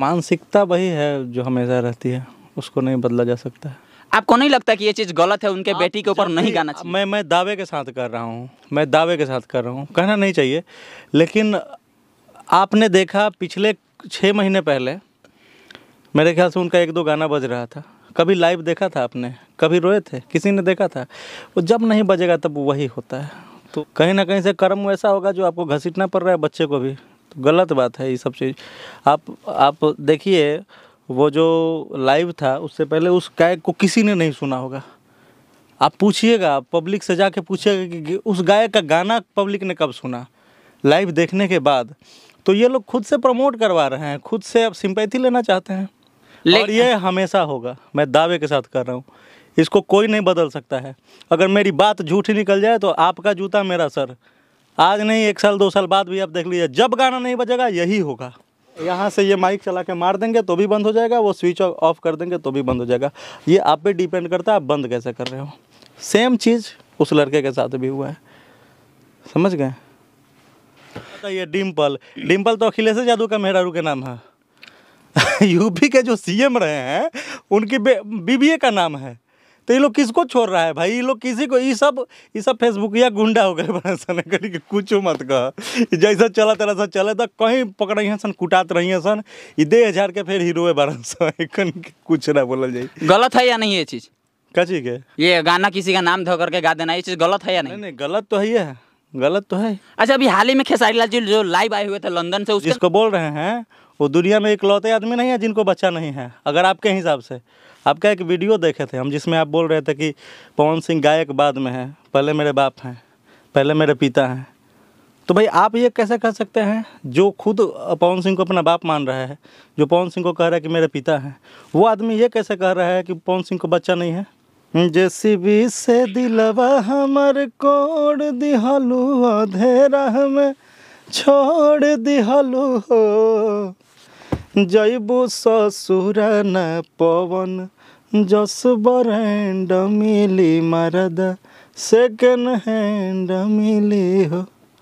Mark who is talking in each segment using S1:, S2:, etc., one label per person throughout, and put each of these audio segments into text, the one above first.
S1: मानसिकता वही है जो हमेशा रहती है उसको नहीं बदला जा सकता है आपको नहीं लगता कि ये चीज़ गलत है उनके बेटी के ऊपर नहीं गाना चाहिए मैं मैं दावे के साथ कर रहा हूँ मैं दावे के साथ कर रहा हूँ कहना नहीं चाहिए लेकिन आपने देखा पिछले छः महीने पहले मेरे ख्याल से उनका एक दो गाना बज रहा था कभी लाइव देखा था आपने कभी रोए थे किसी ने देखा था वो जब नहीं बजेगा तब वही होता है तो कहीं ना कहीं से कर्म वैसा होगा जो आपको घसीटना पड़ रहा है बच्चे को भी तो गलत बात है ये सब चीज़ आप आप देखिए वो जो लाइव था उससे पहले उस गायक को किसी ने नहीं सुना होगा आप पूछिएगा पब्लिक से जाके पूछिएगा कि उस गायक का गाना पब्लिक ने कब सुना लाइव देखने के बाद तो ये लोग खुद से प्रमोट करवा रहे हैं खुद से अब सिंपैथी लेना चाहते हैं और ये हमेशा होगा मैं दावे के साथ कर रहा हूँ इसको कोई नहीं बदल सकता है अगर मेरी बात झूठी निकल जाए तो आपका जूता मेरा सर आज नहीं एक साल दो साल बाद भी आप देख लीजिए जब गाना नहीं बजेगा यही होगा यहाँ से ये माइक चला के मार देंगे तो भी बंद हो जाएगा वो स्विच ऑफ कर देंगे तो भी बंद हो जाएगा ये आप पे डिपेंड करता है आप बंद कैसे कर रहे हो सेम चीज़ उस लड़के के साथ भी हुआ है समझ गए बताइए डिम्पल डिम्पल तो अखिलेश यादव का मेहरारू के नाम है यूपी के जो सीएम रहे हैं उनकी बीबीए का नाम है तो ये लोग किसको छोड़ रहा है भाई ये लोग किसी को ये सब ये सब फेसबुक या गुंडा हो गए कुछ मत कह जैसा चला तरह चले तो कहीं पकड़ रही सन कुटात रही सन ये दे हजार के फिर हीरो कुछ ना बोल जाए गलत है या नहीं ये चीज़ कची के
S2: ये गाना किसी का नाम धो करके गा देना ये चीज़ गलत है या नहीं नहीं गलत तो है गलत तो है अच्छा अभी हाल ही में खेसारी लाल जी जो लाइव आए हुए थे लंदन से उसको बोल रहे हैं वो दुनिया में एक
S1: लौते आदमी नहीं है जिनको बच्चा नहीं है अगर आपके हिसाब से आपका एक वीडियो देखे थे हम जिसमें आप बोल रहे थे कि पवन सिंह गायक बाद में है पहले मेरे बाप हैं पहले मेरे पिता हैं तो भाई आप ये कैसे कह सकते हैं जो खुद पवन सिंह को अपना बाप मान रहा है जो पवन सिंह को कह रहा है कि मेरे पिता हैं वो आदमी ये कैसे कह रहा है कि पवन सिंह को बच्चा नहीं
S3: है जैसी भी से दिलवा हमर कोड़ दिहालू अधेरा हमें छोड़ दिहालू हो जैबु ससुरा न पवन जस बरेन्ड मिली सेकेन्ड ह्यान्ड मिली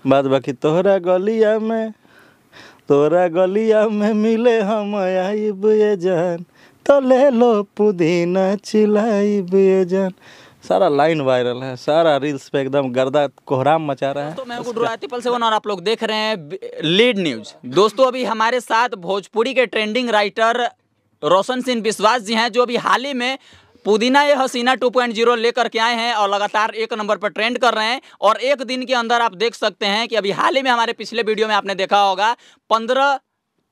S3: बाँकी तोरा में तोरा गलिया जान जान तले लो पुदिना चिलाइबु जान
S1: सारा लाइन वायरल है सारा रील्स पे एकदम गर्दा कोहराम मचा रहा है तो मैं
S2: गुरुआती पल से और आप लोग देख रहे हैं लीड न्यूज दोस्तों अभी हमारे साथ भोजपुरी के ट्रेंडिंग राइटर रोशन सिंह विश्वास जी हैं जो अभी हाल ही में पुदीना ये हसीना 2.0 लेकर के आए हैं और लगातार एक नंबर पर ट्रेंड कर रहे हैं और एक दिन के अंदर आप देख सकते हैं कि अभी हाल ही में हमारे पिछले वीडियो में आपने देखा होगा पंद्रह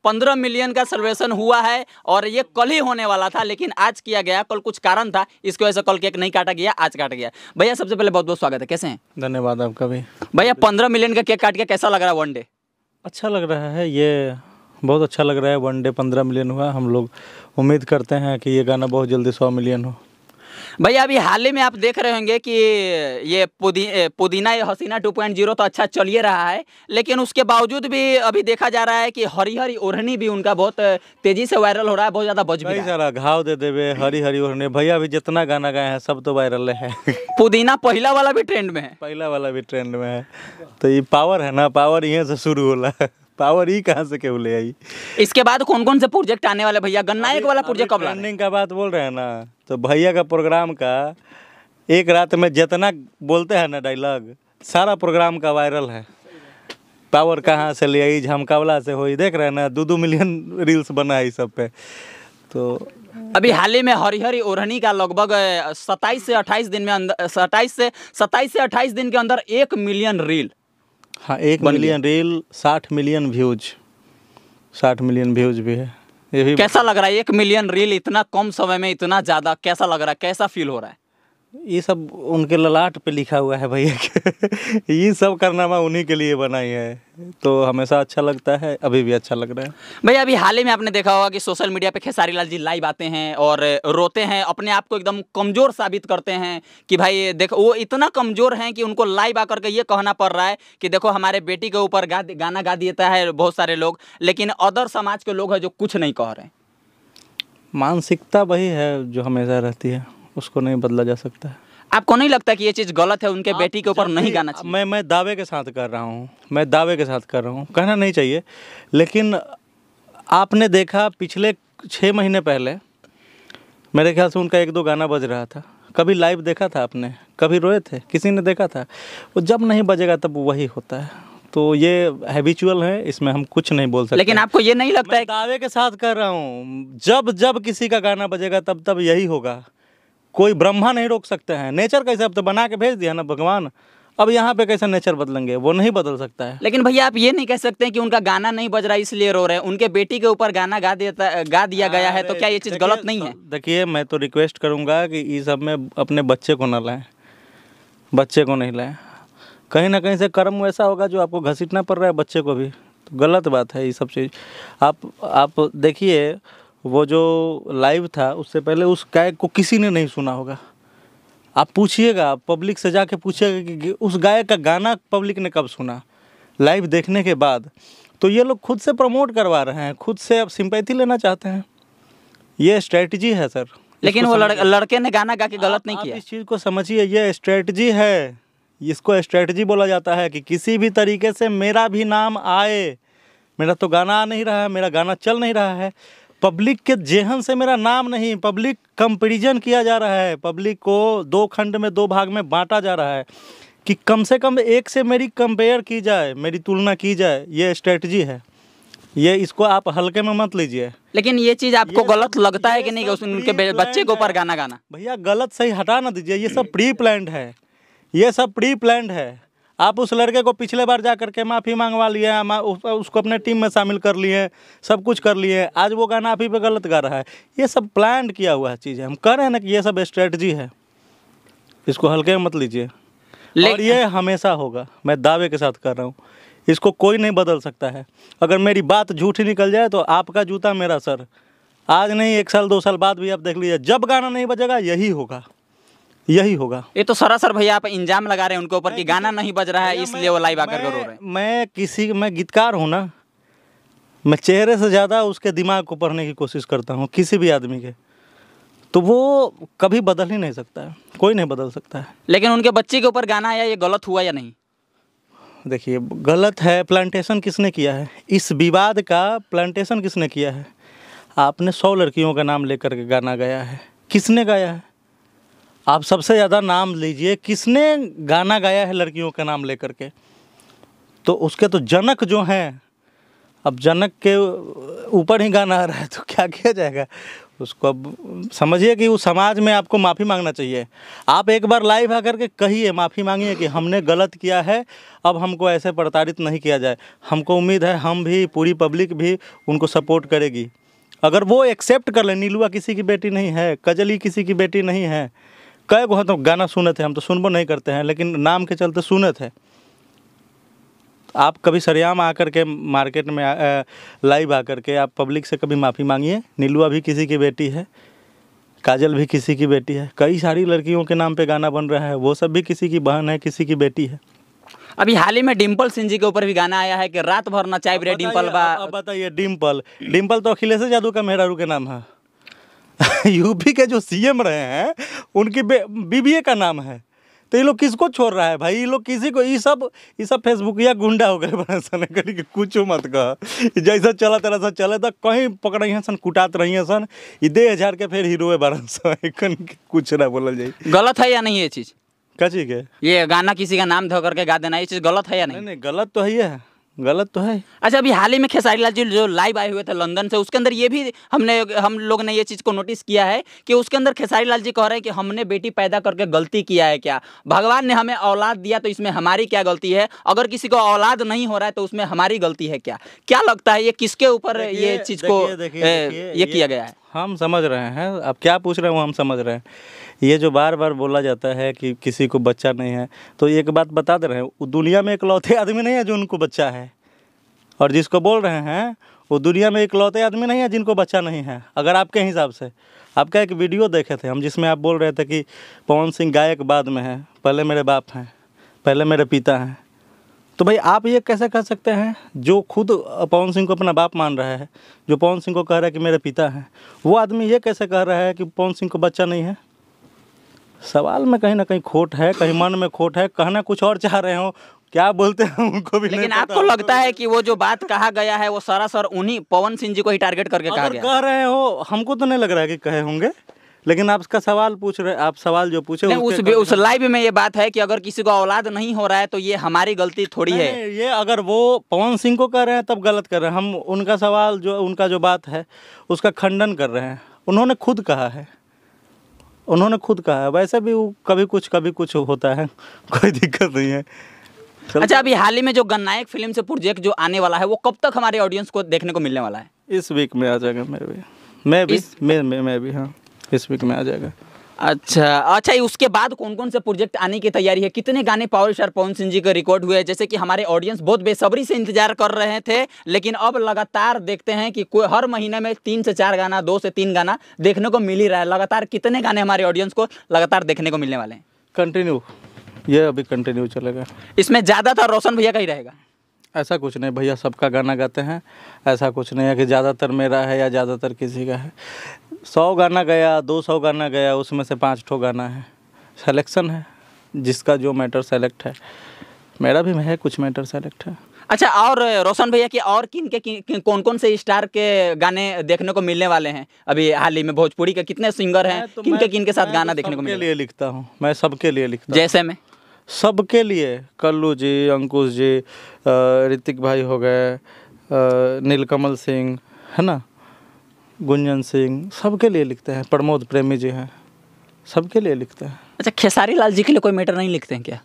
S2: पंद्रह मिलियन का सर्वेक्षण हुआ है और ये कल ही होने वाला था लेकिन आज किया गया कल कुछ कारण था इसकी वजह से कल केक नहीं काटा गया आज काटा गया भैया सबसे पहले बहुत बहुत स्वागत है कैसे हैं धन्यवाद आपका भी भैया पंद्रह मिलियन का केक काट के कैसा लग रहा है वन डे
S1: अच्छा लग रहा है ये बहुत अच्छा लग रहा है वन डे पंद्रह मिलियन हुआ हम लोग उम्मीद करते हैं कि ये गाना बहुत जल्दी सौ मिलियन हो
S2: भैया अभी हाल ही में आप देख रहे होंगे कि ये पुदी पुदीना ये हसीना 2.0 तो अच्छा चलिए रहा है लेकिन उसके बावजूद भी अभी देखा जा रहा है कि हरी हरी ओढ़नी भी उनका बहुत तेजी से वायरल हो रहा है बहुत ज़्यादा बज भी
S1: है घाव दे देवे हरी हरी ओढ़नी भैया अभी जितना गाना गाए हैं सब तो वायरल है पुदीना पहला वाला भी ट्रेंड में है पहला वाला
S2: भी ट्रेंड में है तो ये
S1: पावर है ना पावर यहाँ से शुरू होला पावर ही कहाँ से केवल ले आई
S2: इसके बाद कौन कौन से प्रोजेक्ट आने वाले भैया गन्ना एक वाला प्रोजेक्ट कब
S1: का बात बोल रहे हैं ना तो भैया का प्रोग्राम का एक रात में जितना बोलते हैं ना डायलॉग सारा प्रोग्राम का वायरल है पावर कहाँ से ले आई झमकावला से हो देख रहे हैं ना दो दो मिलियन रील्स बना है सब पे तो
S2: अभी हाल ही में हरिहरी ओढ़नी का लगभग सताइस से अट्ठाईस दिन में अंदर सताइस से सत्ताईस से अट्ठाईस दिन के अंदर एक मिलियन रील
S1: हाँ एक मिलियन रील साठ मिलियन व्यूज साठ मिलियन व्यूज भी है ये भी
S2: कैसा लग रहा है एक मिलियन रील इतना कम समय में इतना ज़्यादा कैसा लग रहा है कैसा फील हो रहा है
S1: ये सब उनके ललाट पे लिखा हुआ है भैया के ये सब करनामा उन्हीं के लिए बनाई है तो हमेशा अच्छा लगता है अभी भी अच्छा लग रहा है
S2: भैया अभी हाल ही में आपने देखा होगा कि सोशल मीडिया पे खेसारी लाल जी लाइव आते हैं और रोते हैं अपने आप को एकदम कमज़ोर साबित करते हैं कि भाई देखो वो इतना कमज़ोर हैं कि उनको लाइव आकर के ये कहना पड़ रहा है कि देखो हमारे बेटी के ऊपर गा गाना गा देता है बहुत सारे लोग लेकिन अदर समाज के लोग हैं जो कुछ नहीं कह रहे
S1: मानसिकता वही है जो हमेशा रहती है उसको नहीं बदला जा सकता है
S2: आपको नहीं लगता कि ये चीज़ गलत है उनके बेटी के ऊपर नहीं गाना चाहिए मैं मैं दावे के साथ कर रहा हूँ
S1: मैं दावे के साथ कर रहा हूँ कहना नहीं चाहिए लेकिन आपने देखा पिछले छः महीने पहले मेरे ख्याल से उनका एक दो गाना बज रहा था कभी लाइव देखा था आपने कभी रोए थे किसी ने देखा था वो जब नहीं बजेगा तब वही होता है तो ये हैबिचुअल है इसमें हम कुछ नहीं बोल सकते लेकिन
S2: आपको ये नहीं लगता है दावे के साथ कर रहा
S1: हूँ जब जब किसी का गाना बजेगा तब तब यही होगा कोई ब्रह्मा नहीं रोक सकते हैं नेचर कैसे अब तो बना के भेज दिया ना भगवान अब यहाँ पे कैसे नेचर बदलेंगे वो नहीं बदल सकता है लेकिन
S2: भैया आप ये नहीं कह सकते कि उनका गाना नहीं बज रहा इसलिए रो रहे हैं उनके बेटी के ऊपर गाना गा देता गा दिया गया है तो क्या ये चीज़ गलत नहीं है तो
S1: देखिए मैं तो रिक्वेस्ट करूँगा कि इस सब में अपने बच्चे को ना लाएँ बच्चे को नहीं लाएँ कहीं ना कहीं से कर्म वैसा होगा जो आपको घसीटना पड़ रहा है बच्चे को भी तो गलत बात है ये सब चीज़ आप आप देखिए वो जो लाइव था उससे पहले उस गायक को किसी ने नहीं सुना होगा आप पूछिएगा पब्लिक से जाके पूछिएगा कि उस गायक का गाना पब्लिक ने कब सुना लाइव देखने के बाद तो ये लोग खुद से प्रमोट करवा रहे हैं खुद से अब सिंपैथी लेना चाहते हैं ये स्ट्रेटजी है सर लेकिन वो लड़, लड़के
S2: ने गाना गा के गलत नहीं किया इस
S1: चीज़ को समझिए ये स्ट्रेटजी है इसको स्ट्रेटजी बोला जाता है कि किसी भी तरीके से मेरा भी नाम आए मेरा तो गाना आ नहीं रहा है मेरा गाना चल नहीं रहा है पब्लिक के जेहन से मेरा नाम नहीं पब्लिक कंपेरिजन किया जा रहा है पब्लिक को दो खंड में दो भाग में बांटा जा रहा है कि कम से कम एक से मेरी कंपेयर की जाए मेरी तुलना की जाए ये स्ट्रेटजी है ये इसको आप हल्के में मत लीजिए
S2: लेकिन ये चीज आपको ये गलत लगता है कि नहीं उनके बच्चे के ऊपर गाना गाना
S1: भैया गलत सही हटा ना दीजिए ये सब प्री प्लान है ये सब प्री प्लान है आप उस लड़के को पिछले बार जा करके माफ़ी मांगवा लिए उसको अपने टीम में शामिल कर लिए सब कुछ कर लिए आज वो गाना आप ही पर गलत गा रहा है ये सब प्लान किया हुआ चीज़ है हम कह रहे हैं ना कि ये सब स्ट्रेटजी है इसको हल्के मत लीजिए और ये हमेशा होगा मैं दावे के साथ कर रहा हूँ इसको कोई नहीं बदल सकता है अगर मेरी बात झूठी निकल जाए तो आपका जूता मेरा सर
S2: आज नहीं एक साल दो साल बाद भी आप देख लीजिए जब गाना नहीं बजेगा यही होगा यही होगा ये तो सरासर भैया आप इंजाम लगा रहे हैं उनके ऊपर कि गाना नहीं बज रहा है इसलिए वो लाइव आकर रो रहे हैं
S1: मैं किसी मैं गीतकार हूँ ना मैं चेहरे से ज़्यादा उसके दिमाग को पढ़ने की कोशिश करता हूँ किसी भी आदमी के तो वो कभी बदल ही नहीं सकता है कोई नहीं बदल सकता है
S2: लेकिन उनके बच्चे के ऊपर गाना आया ये गलत हुआ या नहीं
S1: देखिए गलत है प्लांटेशन किसने किया है इस विवाद का प्लांटेशन किसने किया है आपने सौ लड़कियों का नाम लेकर के गाना गाया है किसने गाया है आप सबसे ज़्यादा नाम लीजिए किसने गाना गाया है लड़कियों का नाम लेकर के तो उसके तो जनक जो हैं अब जनक के ऊपर ही गाना आ रहा है तो क्या किया जाएगा उसको अब समझिए कि उस समाज में आपको माफ़ी मांगना चाहिए आप एक बार लाइव आकर के कहिए माफ़ी मांगिए कि हमने गलत किया है अब हमको ऐसे प्रताड़ित नहीं किया जाए हमको उम्मीद है हम भी पूरी पब्लिक भी उनको सपोर्ट करेगी अगर वो एक्सेप्ट कर ले नीलुआ किसी की बेटी नहीं है कजली किसी की बेटी नहीं है कई गो तो गाना सुने थे हम तो सुनबो नहीं करते हैं लेकिन नाम के चलते सुने थे आप कभी सरयाम आकर के मार्केट में लाइव आकर के आप पब्लिक से कभी माफ़ी मांगिए नीलुआ भी किसी की बेटी है काजल भी किसी की बेटी है कई सारी लड़कियों के नाम पे गाना बन रहा है वो सब भी किसी की बहन है किसी की बेटी है अभी हाल ही में डिम्पल सिंह जी के ऊपर भी गाना आया है कि रात भर ना चाय डिम्पल बताइए डिम्पल डिम्पल तो अखिलेश यादव का मेहरा के नाम है यूपी के जो सीएम रहे हैं उनकी बीबीए का नाम है तो ये लोग किसको छोड़ रहा है भाई ये लोग किसी को ये सब ये सब फेसबुक या गुंडा हो गए सन करी कुछ मत कह जैसा चला तरह से चले तो कहीं पकड़ है सन कुटात रही हैं सन ये दे हजार के फिर हीरो है बारह कुछ ना बोल जाए गलत है
S2: या नहीं ये चीज़ क्या चीज़ है ये गाना किसी का नाम धो करके गा देना ये चीज़ गलत है या नहीं नहीं, नहीं गलत तो है ही है गलत तो है अच्छा अभी हाल ही में खेसारी लाल जी जो लाइव आए हुए थे लंदन से उसके अंदर ये भी हमने हम लोग ने ये चीज़ को नोटिस किया है कि उसके अंदर खेसारी लाल जी कह रहे हैं कि हमने बेटी पैदा करके गलती किया है क्या भगवान ने हमें औलाद दिया तो इसमें हमारी क्या गलती है अगर किसी को औलाद नहीं हो रहा है तो उसमें हमारी गलती है क्या क्या लगता है ये किसके ऊपर ये चीज़ को ये किया गया है
S1: हम समझ रहे हैं आप क्या पूछ रहे हो हम समझ रहे हैं ये जो बार बार बोला जाता है कि किसी को बच्चा नहीं है तो एक बात बता दे रहे हैं वो दुनिया में इकलौते आदमी नहीं है जो उनको बच्चा है और जिसको बोल रहे हैं वो दुनिया में इकलौते आदमी नहीं है जिनको बच्चा नहीं है अगर आपके हिसाब से आपका एक वीडियो देखे थे हम जिसमें आप बोल रहे थे कि पवन सिंह गायक बाद में है पहले मेरे बाप हैं पहले मेरे पिता हैं तो भाई आप ये कैसे कह सकते हैं जो खुद पवन सिंह को अपना बाप मान रहा है जो पवन सिंह को कह रहा है कि मेरे पिता हैं वो आदमी ये कैसे कह रहा है कि पवन सिंह को बच्चा नहीं है सवाल में कहीं ना कहीं खोट है कहीं मन में खोट है कहना कुछ और चाह रहे हो क्या बोलते हैं उनको भी लेकिन आपको
S2: लगता है कि वो जो बात कहा गया है वो सरासर उन्हीं पवन सिंह जी को ही टारगेट करके कहा गया कह
S1: रहे हो हमको तो नहीं लग रहा है कि कहे होंगे लेकिन आप इसका सवाल पूछ रहे आप सवाल जो पूछे उस तो उस लाइव
S2: में ये बात है कि अगर किसी को औलाद नहीं हो रहा है तो ये हमारी गलती थोड़ी है ये
S1: अगर वो पवन सिंह को कर रहे हैं तब गलत कर रहे हैं हम उनका सवाल जो उनका जो बात है उसका खंडन कर रहे हैं उन्होंने खुद कहा है उन्होंने खुद कहा है वैसे भी वो कभी कुछ कभी कुछ होता है कोई दिक्कत नहीं है अच्छा
S2: अभी हाल ही में जो गन्नायक फिल्म से प्रोजेक्ट जो आने वाला है वो कब तक हमारे ऑडियंस को देखने को मिलने वाला है
S1: इस वीक में आ जाएगा मैं भी मैं भी मैं मैं, मैं भी हाँ इस वीक में आ जाएगा
S2: अच्छा अच्छा उसके बाद कौन कौन से प्रोजेक्ट आने की तैयारी है कितने गाने पावर स्टार पवन सिंह जी के रिकॉर्ड हुए हैं जैसे कि हमारे ऑडियंस बहुत बेसब्री से इंतजार कर रहे थे लेकिन अब लगातार देखते हैं कि कोई हर महीने में तीन से चार गाना दो से तीन गाना देखने को मिल ही रहा है लगातार कितने गाने हमारे ऑडियंस को लगातार देखने को मिलने वाले हैं कंटिन्यू
S1: ये अभी कंटिन्यू चलेगा
S2: इसमें ज़्यादातर रोशन भैया का ही रहेगा
S1: ऐसा कुछ नहीं भैया सबका गाना गाते हैं ऐसा कुछ नहीं है कि ज़्यादातर मेरा है या ज़्यादातर किसी का है सौ गाना गया दो सौ गाना गया उसमें से पाँच ठो गाना है सेलेक्शन है जिसका जो मैटर सेलेक्ट है मेरा भी है कुछ मैटर सेलेक्ट है
S2: अच्छा और रोशन भैया की और किन के किन, कौन कौन से स्टार के गाने देखने को मिलने वाले हैं अभी हाल ही में भोजपुरी के कितने सिंगर हैं तो किन के किन के साथ तो गाना तो देखने को मिले लिए लिखता हूँ
S1: मैं सबके लिए लिखता जैसे मैं सबके लिए कल्लू जी अंकुश जी ऋतिक भाई हो गए नीलकमल सिंह है ना गुंजन सिंह सबके लिए लिखते हैं प्रमोद प्रेमी जी हैं सबके लिए लिखते हैं
S2: अच्छा खेसारी लाल जी के लिए कोई मैटर नहीं लिखते हैं क्या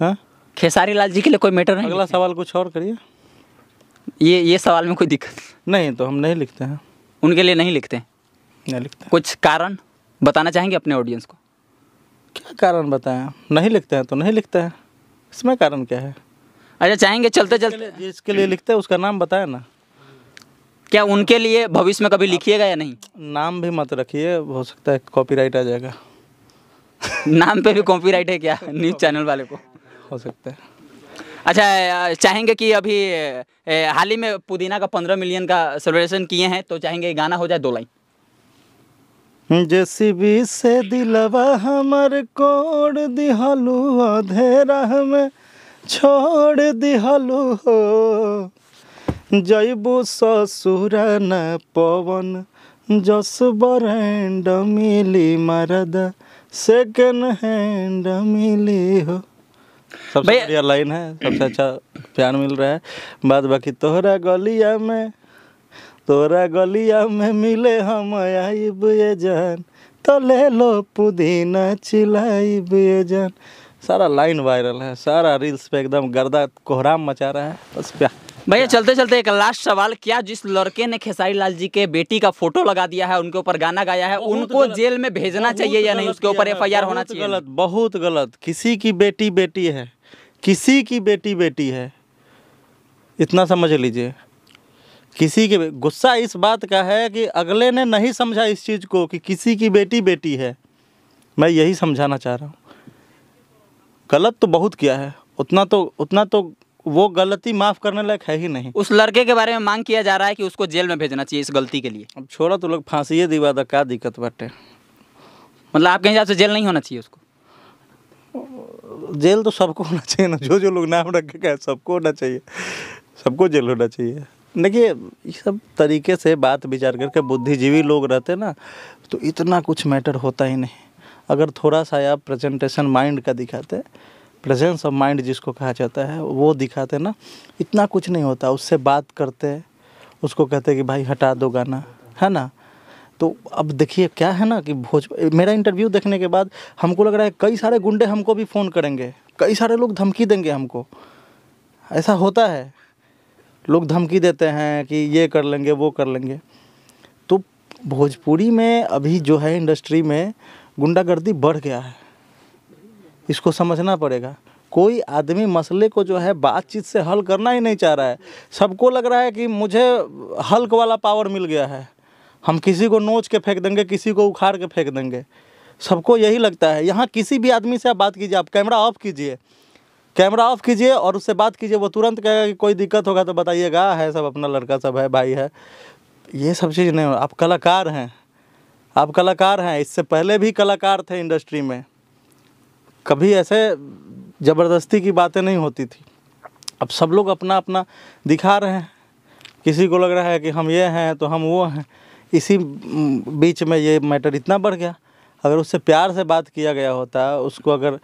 S1: हाँ खेसारी लाल जी के लिए कोई मैटर नहीं अगला सवाल कुछ
S2: और करिए ये ये सवाल में कोई दिक्कत नहीं तो हम नहीं लिखते हैं उनके लिए नहीं लिखते नहीं लिखते कुछ कारण बताना चाहेंगे अपने ऑडियंस को क्या कारण बताएं नहीं लिखते हैं तो नहीं लिखते हैं इसमें कारण क्या है अच्छा चाहेंगे चलते चलते जिसके लिए लिखते हैं उसका नाम बताए ना क्या उनके लिए भविष्य में कभी लिखिएगा या नहीं नाम भी मत रखिए हो सकता है कॉपीराइट आ जाएगा नाम पे भी कॉपीराइट है क्या न्यूज़ चैनल वाले को हो सकता है अच्छा चाहेंगे कि अभी हाल ही में पुदीना का पंद्रह मिलियन का सेलिब्रेशन किए हैं तो चाहेंगे गाना हो जाए दो लाइन
S3: हम्म, जैसी भी से दिलवा हमर कोड़ दिहलू अधेरा में छोड़ दिहलू हो जैबो ससुर न पवन जस बरेंड मिली मरदा सेकेंड हैंड मिली हो
S1: सबसे बढ़िया लाइन है सबसे अच्छा प्यार मिल
S3: रहा है बाद बाकी तोहरा गलिया में तोरा गलिया में मिले हम आईब ये जान तो ले लो पुदीना चिलाइब ये जान
S1: सारा लाइन वायरल है सारा रील्स पे एकदम गर्दा कोहराम मचा रहा है बस प्यार
S2: भैया चलते चलते एक लास्ट सवाल क्या जिस लड़के ने खेसारी लाल जी के बेटी का फोटो लगा दिया है उनके ऊपर गाना गाया है उनको जेल में भेजना चाहिए या नहीं उसके ऊपर एफ होना चाहिए गलत
S1: बहुत गलत किसी की बेटी बेटी है किसी की बेटी बेटी है इतना समझ लीजिए किसी के गुस्सा इस बात का है कि अगले ने नहीं समझा इस चीज़ को कि किसी की बेटी बेटी है मैं यही समझाना चाह रहा हूँ गलत तो बहुत किया है उतना तो उतना तो वो गलती माफ़ करने लायक है ही नहीं
S2: उस लड़के के बारे में मांग किया जा रहा है कि उसको जेल में भेजना चाहिए इस गलती के लिए अब छोड़ा तो लोग फांसी दिवा था क्या दिक्कत बटे मतलब आपके हिसाब से जेल नहीं होना चाहिए उसको
S1: जेल तो सबको होना चाहिए ना जो जो लोग नाम रखे गए सबको होना चाहिए सबको जेल होना चाहिए देखिए ये सब तरीके से बात विचार करके बुद्धिजीवी लोग रहते ना तो इतना कुछ मैटर होता ही नहीं अगर थोड़ा सा आप प्रेजेंटेशन माइंड का दिखाते प्रेजेंस ऑफ माइंड जिसको कहा जाता है वो दिखाते ना इतना कुछ नहीं होता उससे बात करते उसको कहते कि भाई हटा दो गाना है ना तो अब देखिए क्या है ना कि भोज मेरा इंटरव्यू देखने के बाद हमको लग रहा है कई सारे गुंडे हमको भी फ़ोन करेंगे कई सारे लोग धमकी देंगे हमको ऐसा होता है लोग धमकी देते हैं कि ये कर लेंगे वो कर लेंगे तो भोजपुरी में अभी जो है इंडस्ट्री में गुंडागर्दी बढ़ गया है इसको समझना पड़ेगा कोई आदमी मसले को जो है बातचीत से हल करना ही नहीं चाह रहा है सबको लग रहा है कि मुझे हल्क वाला पावर मिल गया है हम किसी को नोच के फेंक देंगे किसी को उखाड़ के फेंक देंगे सबको यही लगता है यहाँ किसी भी आदमी से आप बात कीजिए आप कैमरा ऑफ कीजिए कैमरा ऑफ कीजिए और उससे बात कीजिए वो तुरंत कहेगा कि कोई दिक्कत होगा तो बताइएगा हाँ, है सब अपना लड़का सब है भाई है ये सब चीज़ नहीं आप कलाकार हैं आप कलाकार हैं इससे पहले भी कलाकार थे इंडस्ट्री में कभी ऐसे ज़बरदस्ती की बातें नहीं होती थी अब सब लोग अपना अपना दिखा रहे हैं किसी को लग रहा है कि हम ये हैं तो हम वो हैं इसी बीच में ये मैटर इतना बढ़ गया अगर उससे प्यार से बात किया गया होता उसको अगर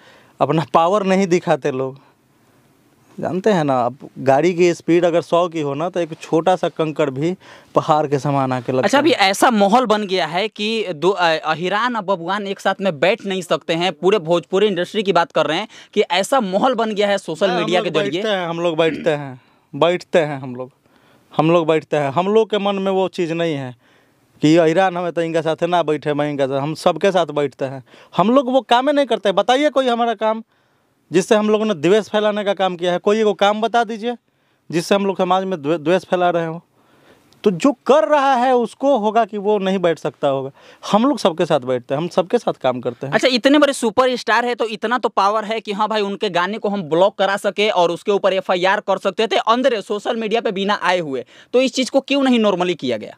S1: अपना पावर नहीं दिखाते लोग जानते हैं ना अब गाड़ी की स्पीड अगर सौ की हो ना तो एक छोटा सा कंकड़ भी पहाड़ के समान आके लगता अच्छा
S2: अभी ऐसा माहौल बन गया है कि दो अहिरान और बबुआन एक साथ में बैठ नहीं सकते हैं पूरे भोजपुरी इंडस्ट्री की बात कर रहे हैं कि ऐसा माहौल बन गया है सोशल मीडिया के जरिए
S1: हम लोग बैठते हैं बैठते हैं हम लोग हम लोग बैठते हैं हम लोग के मन में वो चीज़ नहीं है कि अहिरान हमें तो इनके साथ ना बैठे मैं इनके साथ हम सबके साथ बैठते हैं हम लोग वो काम नहीं करते बताइए कोई हमारा काम जिससे हम लोगों ने द्वेष फैलाने का काम किया है कोई को काम बता दीजिए जिससे हम लोग समाज में द्वेष फैला रहे हो तो जो कर रहा है उसको होगा कि वो नहीं बैठ सकता होगा हम लोग सबके साथ बैठते हैं हम सबके साथ काम करते हैं
S2: अच्छा इतने बड़े सुपर स्टार है तो इतना तो पावर है कि हाँ भाई उनके गाने को हम ब्लॉक करा सके और उसके ऊपर एफ कर सकते थे तो अंदर सोशल मीडिया पे बिना आए हुए तो इस चीज़ को क्यों नहीं नॉर्मली किया गया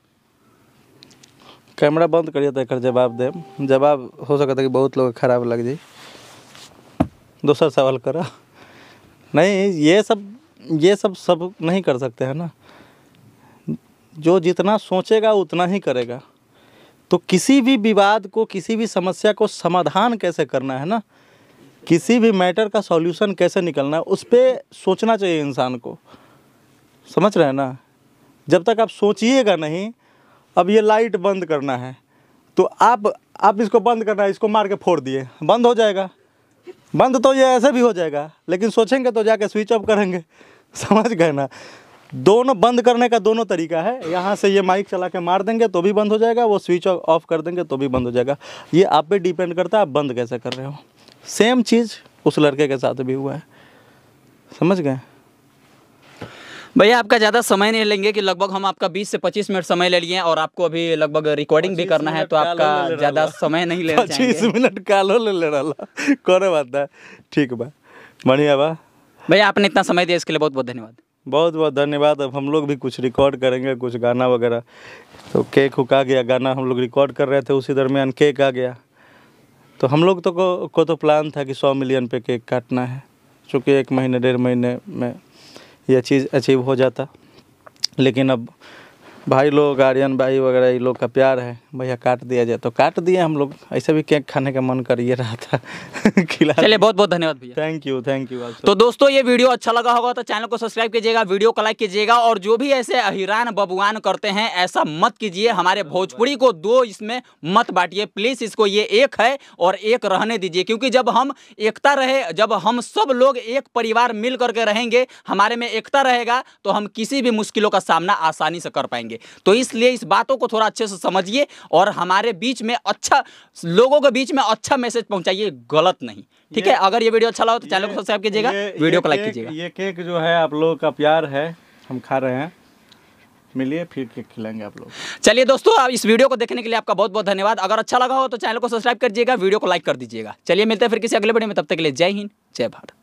S1: कैमरा बंद करिए तो एक जवाब दे जवाब हो सकता है कि बहुत लोग खराब लग जाए दूसरा सवाल करा नहीं ये सब ये सब सब नहीं कर सकते हैं ना जो जितना सोचेगा उतना ही करेगा तो किसी भी विवाद को किसी भी समस्या को समाधान कैसे करना है ना किसी भी मैटर का सॉल्यूशन कैसे निकलना है उस पर सोचना चाहिए इंसान को समझ रहे हैं ना जब तक आप सोचिएगा नहीं अब ये लाइट बंद करना है तो आप आप इसको बंद करना है इसको मार के फोड़ दिए बंद हो जाएगा बंद तो ये ऐसे भी हो जाएगा लेकिन सोचेंगे तो जाके स्विच ऑफ करेंगे समझ गए ना दोनों बंद करने का दोनों तरीका है यहाँ से ये माइक चला के मार देंगे तो भी बंद हो जाएगा वो स्विच ऑफ कर देंगे तो भी बंद हो जाएगा ये आप पे डिपेंड करता है आप बंद कैसे कर रहे हो सेम चीज़ उस लड़के के साथ भी हुआ है समझ गए
S2: भैया आपका ज़्यादा समय नहीं लेंगे कि लगभग हम आपका 20 से 25 मिनट समय ले लिए और आपको अभी लगभग रिकॉर्डिंग भी करना है तो आपका ज़्यादा समय नहीं ले पच्चीस मिनट
S1: कालो ले ले रहा कौन बात है ठीक बा बढ़िया बा भैया आपने इतना समय दिया इसके लिए बहुत बहुत धन्यवाद बहुत बहुत धन्यवाद अब हम लोग भी कुछ रिकॉर्ड करेंगे कुछ गाना वगैरह तो केक हुक आ गया गाना हम लोग रिकॉर्ड कर रहे थे उसी दरमियान केक आ गया तो हम लोग तो को, को तो प्लान था कि सौ मिलियन पे केक काटना है चूँकि एक महीने डेढ़ महीने में यह चीज़ अचीव हो जाता लेकिन अब भाई लोग गार्डियन भाई वगैरह ये लोग का प्यार है भैया काट दिया जाए तो काट दिए हम लोग ऐसे भी केक खाने का मन कर ये रहा था खिला चलिए बहुत बहुत धन्यवाद भैया थैंक यू थैंक यू
S2: तो दोस्तों ये वीडियो अच्छा लगा होगा तो चैनल को सब्सक्राइब कीजिएगा वीडियो को लाइक कीजिएगा और जो भी ऐसे अहिरान बबुआन करते हैं ऐसा मत कीजिए हमारे भोजपुरी को दो इसमें मत बांटिए प्लीज़ इसको ये एक है और एक रहने दीजिए क्योंकि जब हम एकता रहे जब हम सब लोग एक परिवार मिल करके रहेंगे हमारे में एकता रहेगा तो हम किसी भी मुश्किलों का सामना आसानी से कर पाएंगे जाएंगे तो इसलिए इस बातों को थोड़ा अच्छे से समझिए और हमारे बीच में अच्छा लोगों के बीच में अच्छा मैसेज पहुंचाइए गलत नहीं ठीक है अगर ये वीडियो अच्छा लगा तो चैनल को सब्सक्राइब कीजिएगा वीडियो को लाइक कीजिएगा
S1: ये केक जो है आप लोगों का प्यार है हम खा रहे हैं मिलिए फिर के खिलाएंगे आप लोग
S2: चलिए दोस्तों आप इस वीडियो को देखने के लिए आपका बहुत बहुत धन्यवाद अगर अच्छा लगा हो तो चैनल को सब्सक्राइब कर दीजिएगा वीडियो को लाइक कर दीजिएगा चलिए मिलते हैं फिर किसी अगले वीडियो में तब तक के लिए जय हिंद
S3: जय भारत